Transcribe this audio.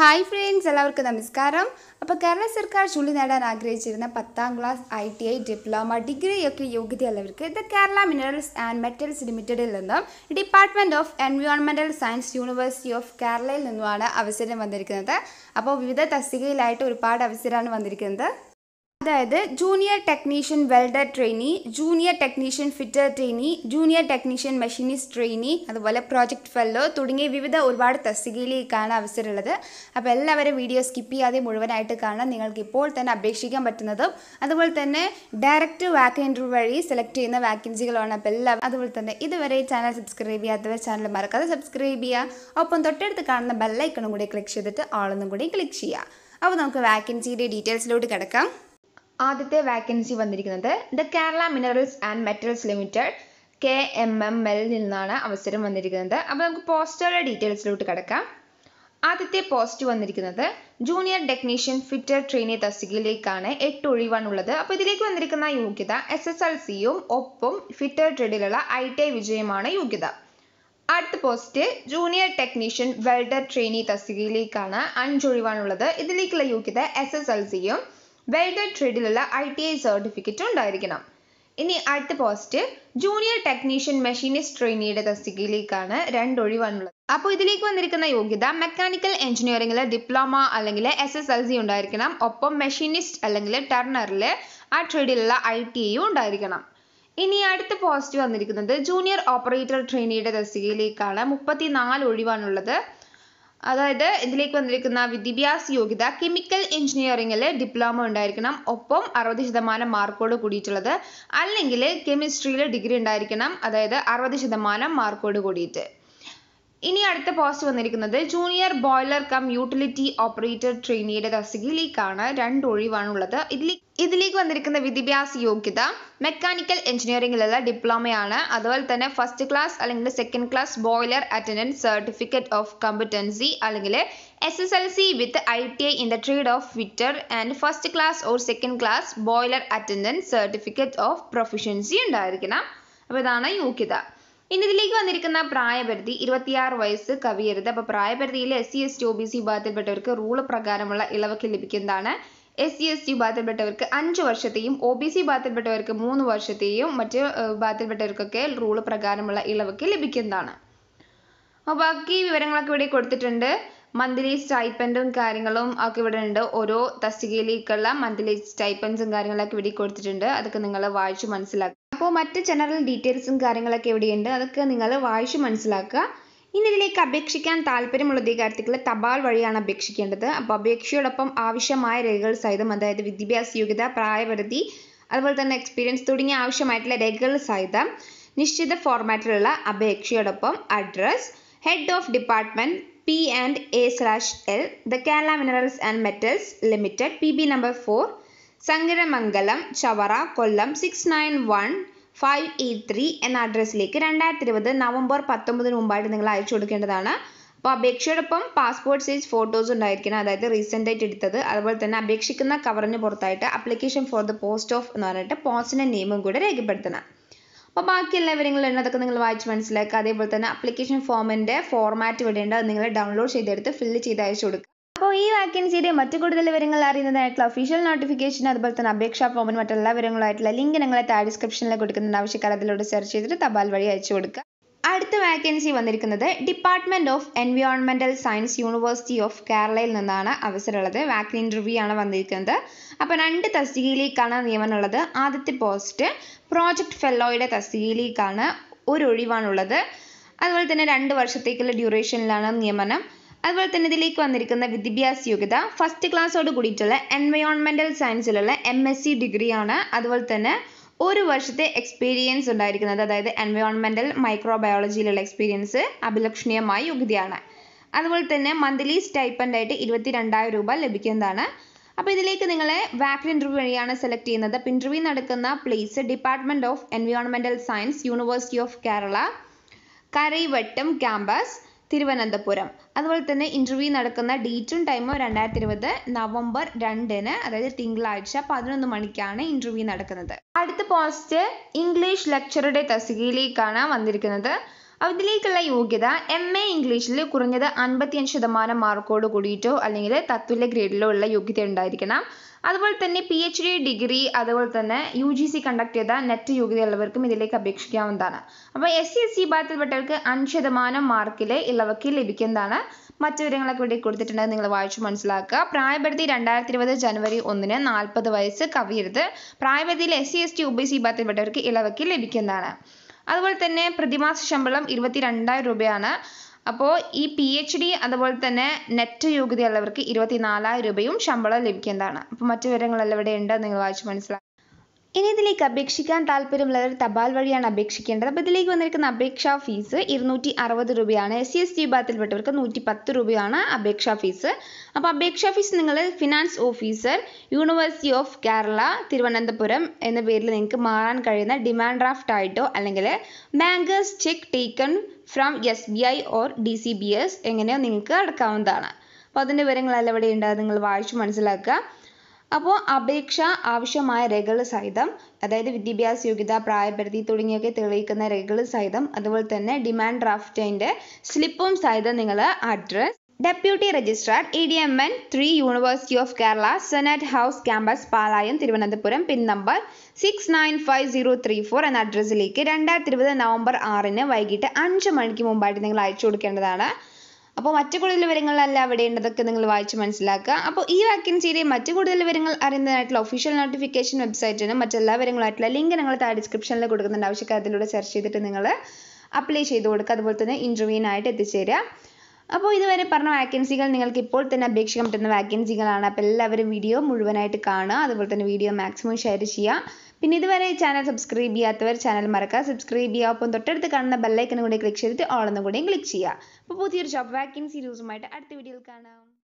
hi friends എല്ലാവർക്കും നമസ്കാരം അപ്പോൾ കേരള സർക്കാർ ജോലി നേടാൻ ആഗ്രഹിച്ചിരുന്ന പത്താം class I T I diploma ഡിഗ്രിയൊക്കെ യോഗ്യതയുള്ളവർക്ക് ഇത് കേരള മിനറൽസ് ആൻഡ് മെറ്റൽസ് ലിമിറ്റഡിൽ നിന്നും department of environmental science university of കേരളയിൽ നിന്നുമാണ് അവസരം വന്നിരിക്കുന്നത് അപ്പോൾ വിവിധ തസ്തികയിലായിട്ട് ഒരുപാട് അവസരമാണ് വന്നിരിക്കുന്നത് അതായത് junior technician welder trainee junior technician fitter trainee junior technician machinist trainee അതുപോലെ പ്രോജക്റ്റ് ഫെല്ലോ തുടങ്ങിയ വിവിധ ഒരുപാട് തസ്തികയിലേക്കാണ് അവസരമുള്ളത് അപ്പോൾ എല്ലാവരും വീഡിയോ സ്കിപ്പ് ചെയ്യാതെ മുഴുവനായിട്ട് കാണാൻ നിങ്ങൾക്ക് ഇപ്പോൾ തന്നെ അപേക്ഷിക്കാൻ പറ്റുന്നതും അതുപോലെ തന്നെ ഡയറക്റ്റ് വാക്ക് ഇൻ്റർവ്യൂ വഴി സെലക്ട് ചെയ്യുന്ന വാക്കൻസികളാണ് അപ്പോൾ എല്ലാവരും അതുപോലെ തന്നെ ഇതുവരെ ചാനൽ സബ്സ്ക്രൈബ് ചെയ്യാത്തവർ ചാനൽ മറക്കാതെ സബ്സ്ക്രൈബ് ചെയ്യുക ഒപ്പം തൊട്ടടുത്ത് കാണുന്ന ബെല്ലൈക്കണും കൂടി ക്ലിക്ക് ചെയ്തിട്ട് ആളൊന്നും കൂടി ക്ലിക്ക് ചെയ്യുക അപ്പോൾ നമുക്ക് വാക്കൻസിയുടെ ഡീറ്റെയിൽസിലോട്ട് കിടക്കാം ആദ്യത്തെ വാക്കൻസി വന്നിരിക്കുന്നത് the Kerala minerals and metals limited K M M L നിന്നാണ് അവസരം വന്നിരിക്കുന്നത് അപ്പോൾ നമുക്ക് പോസ്റ്ററുടെ ഡീറ്റെയിൽസിലോട്ട് കിടക്കാം ആദ്യത്തെ പോസ്റ്റ് വന്നിരിക്കുന്നത് ജൂനിയർ ടെക്നീഷ്യൻ ഫിറ്റർ ട്രെയിനി തസ്തികയിലേക്കാണ് എട്ട് ഒഴിവാണുള്ളത് അപ്പോൾ ഇതിലേക്ക് വന്നിരിക്കുന്ന യോഗ്യത എസ് എസ് എൽ സിയും ഒപ്പം ഫിറ്റർ ട്രേഡിലുള്ള ഐ ടി ഐ വിജയമാണ് യോഗ്യത അടുത്ത post junior technician welder trainee തസ്തികയിലേക്കാണ് അഞ്ചൊഴിവാണുള്ളത് ഇതിലേക്കുള്ള യോഗ്യത എസ് എസ് എൽ സിയും വെൽഡഡ് ട്രേഡിലുള്ള ഐ ടി ഐ സർട്ടിഫിക്കറ്റ് ഉണ്ടായിരിക്കണം ഇനി അടുത്ത പോസ്റ്റ് ജൂനിയർ ടെക്നീഷ്യൻ മെഷീനിസ്റ്റ് ട്രെയിനിയുടെ തസ്തികയിലേക്കാണ് രണ്ട് ഒഴിവാണുള്ളത് അപ്പോൾ ഇതിലേക്ക് വന്നിരിക്കുന്ന യോഗ്യത മെക്കാനിക്കൽ എഞ്ചിനീയറിംഗിലെ ഡിപ്ലോമ അല്ലെങ്കിൽ എസ് എസ് എൽ സി ഉണ്ടായിരിക്കണം ഒപ്പം മെഷീനിസ്റ്റ് അല്ലെങ്കിൽ ടർണറിൽ ആ ട്രേഡിലുള്ള ഐ ടി ഐയും ഉണ്ടായിരിക്കണം ഇനി അടുത്ത പോസ്റ്റ് വന്നിരിക്കുന്നത് ജൂനിയർ ഓപ്പറേറ്റർ ട്രെയിനിയുടെ തസ്തികയിലേക്കാണ് മുപ്പത്തി നാല് ഒഴിവാണുള്ളത് അതായത് ഇതിലേക്ക് വന്നിരിക്കുന്ന വിദ്യാഭ്യാസ യോഗ്യത കെമിക്കൽ എഞ്ചിനീയറിംഗിൽ ഡിപ്ലോമ ഉണ്ടായിരിക്കണം ഒപ്പം അറുപത് ശതമാനം മാർക്കോട് കൂടിയിട്ടുള്ളത് അല്ലെങ്കിൽ കെമിസ്ട്രിയിൽ ഡിഗ്രി ഉണ്ടായിരിക്കണം അതായത് അറുപത് ശതമാനം മാർക്കോട് കൂടിയിട്ട് ഇനി അടുത്ത പോസ്റ്റ് വന്നിരിക്കുന്നത് junior boiler cum utility operator ട്രെയിനിയുടെ തസ്തികയിലേക്കാണ് രണ്ട് ഒഴിവാണ് ഉള്ളത് ഇതിലേക്ക് വന്നിരിക്കുന്ന വിദ്യാഭ്യാസ യോഗ്യത മെക്കാനിക്കൽ എഞ്ചിനീയറിംഗിലുള്ള ഡിപ്ലോമയാണ് അതുപോലെ തന്നെ ഫസ്റ്റ് ക്ലാസ് അല്ലെങ്കിൽ second class boiler attendance certificate of competency അല്ലെങ്കിൽ S S L C with I T I in the trade of fitter and first class or second class boiler attendance certificate of proficiency ഉണ്ടായിരിക്കണം അപ്പോൾ ഇതാണ് യോഗ്യത ഇനി ഇതിലേക്ക് വന്നിരിക്കുന്ന പ്രായപരിധി ഇരുപത്തിയാറ് വയസ്സ് കവിയരുത് അപ്പോൾ പ്രായപരിധിയിൽ S C S T O B C വിഭാഗത്തിൽപ്പെട്ടവർക്ക് റൂള് പ്രകാരമുള്ള ഇളവൊക്കെ ലഭിക്കുന്നതാണ് എസ് സി എസ് ടി വിഭാഗത്തിൽപ്പെട്ടവർക്ക് അഞ്ച് വർഷത്തെയും ഒ ബി സി വിഭാഗത്തിൽപ്പെട്ടവർക്ക് മൂന്ന് വർഷത്തെയും മറ്റ് വിഭാഗത്തിൽപ്പെട്ടവർക്കൊക്കെ റൂള് പ്രകാരമുള്ള ഇളവൊക്കെ ലഭിക്കുന്നതാണ് അപ്പോൾ ബാക്കി വിവരങ്ങളൊക്കെ ഇവിടെ കൊടുത്തിട്ടുണ്ട് മന്ത്ലി സ്റ്റൈപ്പൻഡും കാര്യങ്ങളും ഒക്കെ ഇവിടെ ഉണ്ട് ഓരോ തസ്തികയിലേക്കുള്ള മന്ത്ലി സ്റ്റൈപ്പൻസും കാര്യങ്ങളൊക്കെ ഇവിടെ കൊടുത്തിട്ടുണ്ട് അതൊക്കെ നിങ്ങൾ വായിച്ചു മനസ്സിലാക്കുക അപ്പോൾ മറ്റ് ജനറൽ ഡീറ്റെയിൽസും കാര്യങ്ങളൊക്കെ എവിടെയുണ്ട് അതൊക്കെ നിങ്ങൾ വായിച്ച് മനസ്സിലാക്കുക ഇനി ഇതിലേക്ക് അപേക്ഷിക്കാൻ താല്പര്യമുള്ള ഉദ്യോഗാർത്ഥികൾ തപാൽ വഴിയാണ് അപേക്ഷിക്കേണ്ടത് അപ്പോൾ അപേക്ഷയോടൊപ്പം ആവശ്യമായ രേഖകൾ സഹിതം അതായത് വിദ്യാഭ്യാസ യോഗ്യത പ്രായപരിധി അതുപോലെ തന്നെ എക്സ്പീരിയൻസ് തുടങ്ങിയ ആവശ്യമായിട്ടുള്ള രേഖകൾ സഹിതം നിശ്ചിത ഫോർമാറ്റിലുള്ള അപേക്ഷയോടൊപ്പം address head of department P and A slash L the Kerala minerals and metals limited P B number four Sankaramangalam Chavara Kollam six nine one five eight three എന്ന അഡ്രസ്സിലേക്ക് രണ്ടായിരത്തി ഇരുപത് നവംബർ പത്തൊമ്പതിന് മുമ്പായിട്ട് നിങ്ങൾ അയച്ചു കൊടുക്കേണ്ടതാണ് അപ്പോൾ അപേക്ഷയോടൊപ്പം പാസ്പോർട്ട് സൈസ് ഫോട്ടോസ് ഉണ്ടായിരിക്കണം അതായത് റീസെൻ്റ് ആയിട്ട് എടുത്തത് അതുപോലെ തന്നെ അപേക്ഷിക്കുന്ന കവറിന് പുറത്തായിട്ട് application for the post of എന്ന് പറഞ്ഞിട്ട് പോസ്റ്റിൻ്റെ നെയിമും കൂടെ രേഖപ്പെടുത്തണം അപ്പോൾ ബാക്കി എല്ലാ വിവരങ്ങളും എന്നതൊക്കെ നിങ്ങൾ വായിച്ച് മനസ്സിലാക്കുക അതേപോലെ തന്നെ അപ്ലിക്കേഷൻ ഫോമിൻ്റെ ഫോർമാറ്റ് ഇവിടെയുണ്ട് അത് നിങ്ങൾ ഡൗൺലോഡ് ചെയ്തെടുത്ത് ഫില്ല് ചെയ്ത് അയച്ചു കൊടുക്കുക അപ്പോൾ ഈ വാക്കൻസിയുടെ മറ്റു കൂടുതൽ വിവരങ്ങൾ അറിയുന്നതായിട്ടുള്ള ഒഫീഷ്യൽ നോട്ടിഫിക്കേഷൻ അതുപോലെ തന്നെ അപേക്ഷാ ഫോമിന് മറ്റെല്ലാ വിവരങ്ങളായിട്ടുള്ള ലിങ്ക് നിങ്ങളെ താഴെ ഡിസ്ക്രിപ്ഷനിൽ കൊടുക്കുന്നുണ്ട് ആവശ്യക്കാർ അതിലൂടെ സെർച്ച് ചെയ്തിട്ട് തപാൽ വഴി അയച്ചു കൊടുക്കുക അടുത്ത വാക്കൻസി വന്നിരിക്കുന്നത് ഡിപ്പാർട്ട്മെന്റ് ഓഫ് എൻവയോൺമെന്റൽ സയൻസ് യൂണിവേഴ്സിറ്റി ഓഫ് കേരളയിൽ നിന്നാണ് അവസരമുള്ളത് വാക്കിൻ ഇന്റർവ്യൂ ആണ് വന്നിരിക്കുന്നത് അപ്പോൾ രണ്ട് തസ്തികയിലേക്കാണ് ഉള്ളത് ആദ്യത്തെ പോസ്റ്റ് പ്രോജക്റ്റ് ഫെല്ലോയുടെ തസ്തികയിലേക്കാണ് ഒരു ഒഴിവാണുള്ളത് അതുപോലെ തന്നെ രണ്ട് വർഷത്തേക്കുള്ള ഡ്യൂറേഷനിലാണ് നിയമനം അതുപോലെ തന്നെ ഇതിലേക്ക് വന്നിരിക്കുന്ന വിദ്യാഭ്യാസ യോഗ്യത ഫസ്റ്റ് ക്ലാസ്സോട് കൂടിയിട്ടുള്ള എൻവയോൺമെന്റൽ സയൻസിലുള്ള എം എസ് സി ഡിഗ്രിയാണ് അതുപോലെ തന്നെ ഒരു വർഷത്തെ എക്സ്പീരിയൻസ് ഉണ്ടായിരിക്കുന്നത് അതായത് എൻവയോൺമെന്റൽ മൈക്രോബയോളജിയിലുള്ള എക്സ്പീരിയൻസ് അഭിലക്ഷണീയമായ യോഗ്യതയാണ് അതുപോലെ തന്നെ മന്ത്ലി ആയിട്ട് ഇരുപത്തി രണ്ടായിരം രൂപ ലഭിക്കുന്നതാണ് അപ്പോൾ ഇതിലേക്ക് നിങ്ങളെ വാക്കൻ ഇൻ്റർവ്യൂ വഴിയാണ് സെലക്ട് ചെയ്യുന്നത് അപ്പോൾ ഇൻ്റർവ്യൂ നടക്കുന്ന place department of environmental science university of Kerala Kariavattom campus Thiruvananthapuram അതുപോലെ തന്നെ ഇന്റർവ്യൂ നടക്കുന്ന ഡേറ്റും ടൈമും രണ്ടായിരത്തി ഇരുപത് നവംബർ രണ്ടിന് അതായത് തിങ്കളാഴ്ച പതിനൊന്ന് മണിക്കാണ് ഇന്റർവ്യൂ നടക്കുന്നത് അടുത്ത പോസ്റ്റ് ഇംഗ്ലീഷ് ലെക്ചറുടെ തസ്തികയിലേക്കാണ് വന്നിരിക്കുന്നത് അതിലേക്കുള്ള യോഗ്യത എം എ ഇംഗ്ലീഷിൽ കുറഞ്ഞത് അഞ്ച് ശതമാനം മാർക്കോട് കൂടിയിട്ടോ അല്ലെങ്കിൽ തത്തുല്യ ഗ്രേഡിലോ ഉള്ള യോഗ്യത ഉണ്ടായിരിക്കണം അതുപോലെ തന്നെ പി എച്ച് ഡി ഡിഗ്രി അതുപോലെ തന്നെ യു ജി സി കണ്ടക്ട് ചെയ്ത നെറ്റ് യോഗ്യതയുള്ളവർക്കും ഇതിലേക്ക് അപേക്ഷിക്കാവുന്നതാണ് അപ്പോൾ S C e S C വിഭാഗത്തിൽപ്പെട്ടവർക്ക് അഞ്ച് ശതമാനം മാർക്കിൽ ഇളവക്ക് ലഭിക്കുന്നതാണ് മറ്റു വിവരങ്ങളൊക്കെ ഇവിടെ കൊടുത്തിട്ടുണ്ടെങ്കിൽ നിങ്ങൾ വായിച്ചു മനസ്സിലാക്കുക പ്രായപരിധി രണ്ടായിരത്തി ഇരുപത് ജനുവരി ഒന്നിന് നാൽപ്പത് വയസ്സ് കവിയരുത് പ്രായപരിധിയിൽ S C S T O B C വിഭാഗത്തിൽപ്പെട്ടവർക്ക് ഇളവക്ക് ലഭിക്കുന്നതാണ് അതുപോലെ തന്നെ പ്രതിമാസ ശമ്പളം ഇരുപത്തിരണ്ടായിരം രൂപയാണ് അപ്പോൾ ഈ പി എച്ച് ഡി അതുപോലെ തന്നെ നെറ്റ് യോഗ്യതയുള്ളവർക്ക് ഇരുപത്തിനാലായിരം രൂപയും ശമ്പളം ലഭിക്കുന്നതാണ് അപ്പോൾ മറ്റു വിവരങ്ങളെല്ലാം ഉണ്ട് നിങ്ങൾ വായിച്ച് മനസ്സിലാക്കുക ഇനി ഇതിലേക്ക് അപേക്ഷിക്കാൻ താല്പര്യമുള്ളവർ തപാൽ വഴിയാണ് അപേക്ഷിക്കേണ്ടത് അപ്പോൾ ഇതിലേക്ക് വന്നിരിക്കുന്ന അപേക്ഷാ ഫീസ് ഇരുന്നൂറ്റി അറുപത് രൂപയാണ് എസ് സി എസ് ടി വിഭാഗത്തിൽപ്പെട്ടവർക്ക് നൂറ്റി പത്ത് രൂപയാണ് അപേക്ഷാ ഫീസ് അപ്പോൾ അപേക്ഷാ ഫീസ് നിങ്ങൾ finance officer university of Kerala Thiruvananthapuram എന്ന പേരിൽ നിങ്ങൾക്ക് മാറാൻ കഴിയുന്ന ഡിമാൻഡ് ഡ്രാഫ്റ്റ് ആയിട്ടോ അല്ലെങ്കിൽ bankers cheque taken from S B I or D C B S എങ്ങനെയോ നിങ്ങൾക്ക് അടക്കാവുന്നതാണ് അപ്പോൾ അതിൻ്റെ വിവരങ്ങളെല്ലാം ഇവിടെ ഉണ്ടാകും നിങ്ങൾ വായിച്ചു മനസ്സിലാക്കുക അപ്പോൾ അപേക്ഷ ആവശ്യമായ രേഖകൾ സഹിതം അതായത് വിദ്യാഭ്യാസ യോഗ്യത പ്രായപരിധി തുടങ്ങിയൊക്കെ തെളിയിക്കുന്ന രേഖകൾ സഹിതം അതുപോലെ തന്നെ ഡിമാൻഡ് ഡ്രാഫ്റ്റിൻ്റെ സ്ലിപ്പും സഹിതം നിങ്ങൾ address deputy registrar E D M N three university of Kerala senate house campus Palayam Thiruvananthapuram pin number six nine five zero three four എന്ന അഡ്രസ്സിലേക്ക് രണ്ടായിരത്തി ഇരുപത് നവംബർ ആറിന് വൈകിട്ട് അഞ്ച് മണിക്ക് മുമ്പായിട്ട് നിങ്ങൾ അയച്ചു കൊടുക്കേണ്ടതാണ് അപ്പോൾ മറ്റു കൂടുതൽ വിവരങ്ങളല്ല അവിടെ ഉണ്ട് നിങ്ങൾ വായിച്ച് മനസ്സിലാക്കുക അപ്പോൾ ഈ വാക്കൻസിയുടെ മറ്റു കൂടുതൽ വിവരങ്ങൾ അറിയുന്നതായിട്ടുള്ള ഒഫീഷ്യൽ നോട്ടിഫിക്കേഷൻ വെബ്സൈറ്റിനും മറ്റെല്ലാ വിവരങ്ങളായിട്ടുള്ള ലിങ്ക് നിങ്ങൾ താഴെ ഡിസ്ക്രിപ്ഷനിൽ കൊടുക്കുന്നുണ്ട് ആവശ്യക്കാരത്തിലൂടെ സെർച്ച് ചെയ്തിട്ട് നിങ്ങൾ അപ്ലൈ ചെയ്ത് കൊടുക്കുക അതുപോലെ തന്നെ ഇൻ്റർവ്യൂവിനായിട്ട് എത്തിച്ചേരുക അപ്പോൾ ഇതുവരെ പറഞ്ഞ വാക്കൻസികൾ നിങ്ങൾക്ക് ഇപ്പോൾ തന്നെ അപേക്ഷിക്കാൻ പറ്റുന്ന വാക്കൻസികളാണ് അപ്പോൾ എല്ലാവരും വീഡിയോ മുഴുവനായിട്ട് കാണുക അതുപോലെ തന്നെ വീഡിയോ മാക്സിമം ഷെയർ ചെയ്യുക പിന്നെ ഇതുവരെ ഈ ചാനൽ സബ്സ്ക്രൈബ് ചെയ്യാത്തവർ ചാനൽ മറക്കുക സബ്സ്ക്രൈബ് ചെയ്യുക ഒപ്പം തൊട്ടടുത്ത് കാണുന്ന ബെല്ലൈക്കനും കൂടി ക്ലിക്ക് ചെയ്തിട്ട് ഓളെന്നും കൂടി ക്ലിക്ക് ചെയ്യുക അപ്പോൾ പുതിയൊരു ജോബ് വാക്കൻസി ന്യൂസുമായിട്ട് അടുത്ത വീഡിയോയിൽ കാണാം